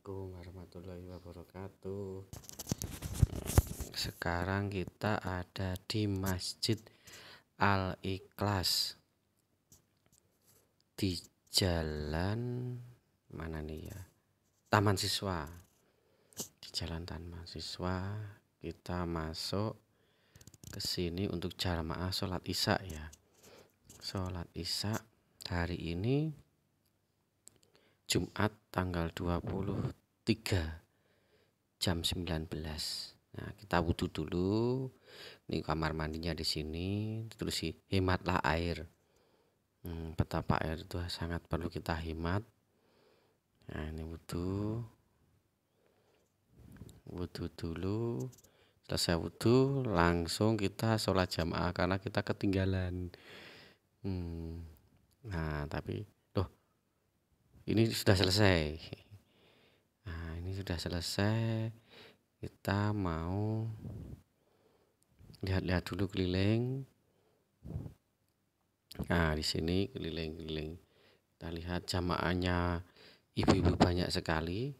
Assalamualaikum warahmatullahi wabarakatuh Sekarang kita ada di Masjid Al-Ikhlas Di jalan mana nih ya Taman Siswa Di jalan Taman Siswa kita masuk ke sini untuk jamaah sholat isya ya Sholat isya hari ini Jumat tanggal 23 jam 19. Nah, kita wudhu dulu. Ini kamar mandinya di sini. Terus sih hematlah air. Hmm, betapa air itu sangat perlu kita hemat. Nah, ini wudhu. Wudhu dulu. Selesai wudhu, langsung kita sholat jamaah karena kita ketinggalan. Hmm. Nah, tapi ini sudah selesai nah ini sudah selesai kita mau lihat-lihat dulu keliling nah di sini keliling-keliling kita lihat jamaahnya ibu-ibu banyak sekali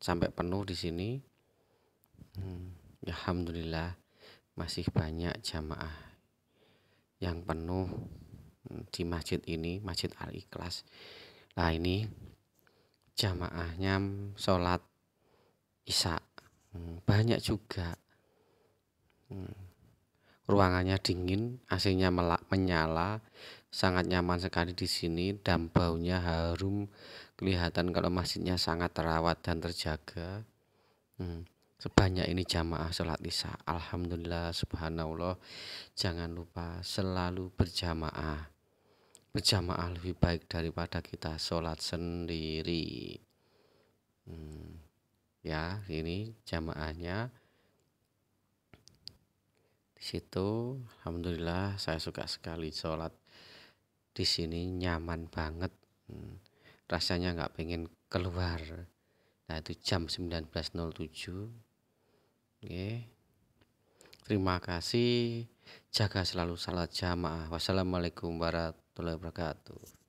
sampai penuh di sini hmm, alhamdulillah masih banyak jamaah yang penuh hmm, di masjid ini masjid al ikhlas Nah ini jamaahnya sholat isya hmm, banyak juga. Hmm, ruangannya dingin, AC-nya menyala, sangat nyaman sekali di sini dan baunya harum. Kelihatan kalau masjidnya sangat terawat dan terjaga. Hmm. Sebanyak ini jamaah sholat isya. Alhamdulillah, subhanallah. Jangan lupa selalu berjamaah berjamaah lebih baik daripada kita sholat sendiri. Hmm, ya, ini jamaahnya di situ. Alhamdulillah, saya suka sekali sholat di sini, nyaman banget. Hmm, rasanya nggak pengen keluar. Nah, itu jam 19.07. Oke. Terima kasih. Jaga selalu salat jamaah. Wassalamualaikum warahmatullahi warahmatullahi wabarakatuh